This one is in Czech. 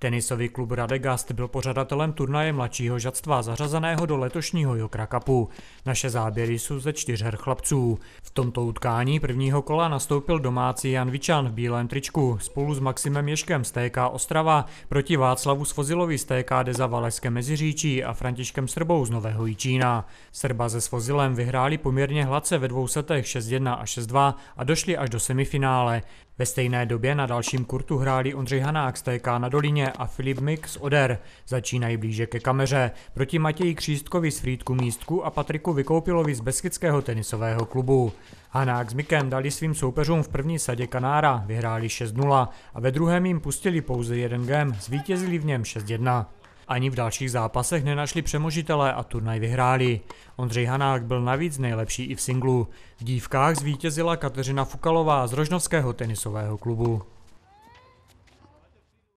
Tenisový klub Radegast byl pořadatelem turnaje mladšího žadstva zařazeného do letošního Jokra Cupu. Naše záběry jsou ze čtyř her chlapců. V tomto utkání prvního kola nastoupil domácí Jan Vičan v bílém tričku spolu s Maximem Ješkem z TK Ostrava proti Václavu Svozilovi z TK Deza Valašské Meziříčí a Františkem Srbou z Nového Jičína. Srba se Svozilem vyhráli poměrně hladce ve dvou setech 6-1 a 6-2 a došli až do semifinále. Ve stejné době na dalším kurtu hráli Ondřej Hanák z TK na Dolině a Filip Mix Oder začínají blíže ke kameře. Proti Matěji Křístkovi z Frýdku Místku a Patriku Vykoupilovi z Beskického tenisového klubu. Hanák s Mikem dali svým soupeřům v první sadě Kanára, vyhráli 6-0 a ve druhém jim pustili pouze jeden gem, zvítězili v něm 6-1. Ani v dalších zápasech nenašli přemožitele a turnaj vyhráli. Ondřej Hanák byl navíc nejlepší i v singlu. V dívkách zvítězila Kateřina Fukalová z Rožnovského tenisového klubu.